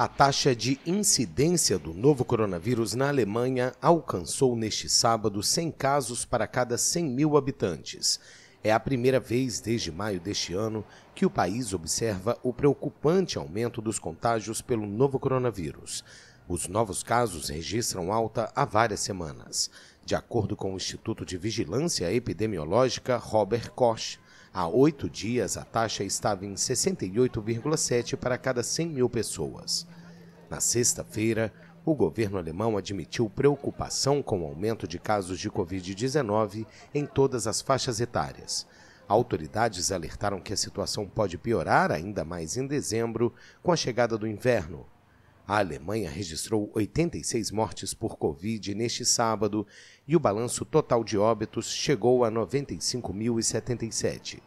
A taxa de incidência do novo coronavírus na Alemanha alcançou neste sábado 100 casos para cada 100 mil habitantes. É a primeira vez desde maio deste ano que o país observa o preocupante aumento dos contágios pelo novo coronavírus. Os novos casos registram alta há várias semanas. De acordo com o Instituto de Vigilância Epidemiológica Robert Koch, Há oito dias, a taxa estava em 68,7 para cada 100 mil pessoas. Na sexta-feira, o governo alemão admitiu preocupação com o aumento de casos de Covid-19 em todas as faixas etárias. Autoridades alertaram que a situação pode piorar ainda mais em dezembro, com a chegada do inverno, a Alemanha registrou 86 mortes por Covid neste sábado e o balanço total de óbitos chegou a 95.077.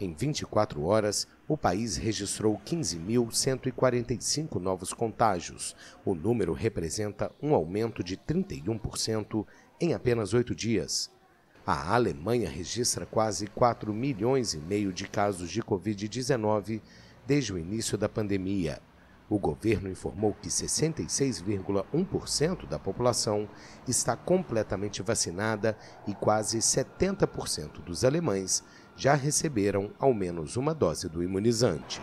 Em 24 horas, o país registrou 15.145 novos contágios. O número representa um aumento de 31% em apenas oito dias. A Alemanha registra quase 4 milhões e meio de casos de Covid-19 desde o início da pandemia. O governo informou que 66,1% da população está completamente vacinada e quase 70% dos alemães já receberam ao menos uma dose do imunizante.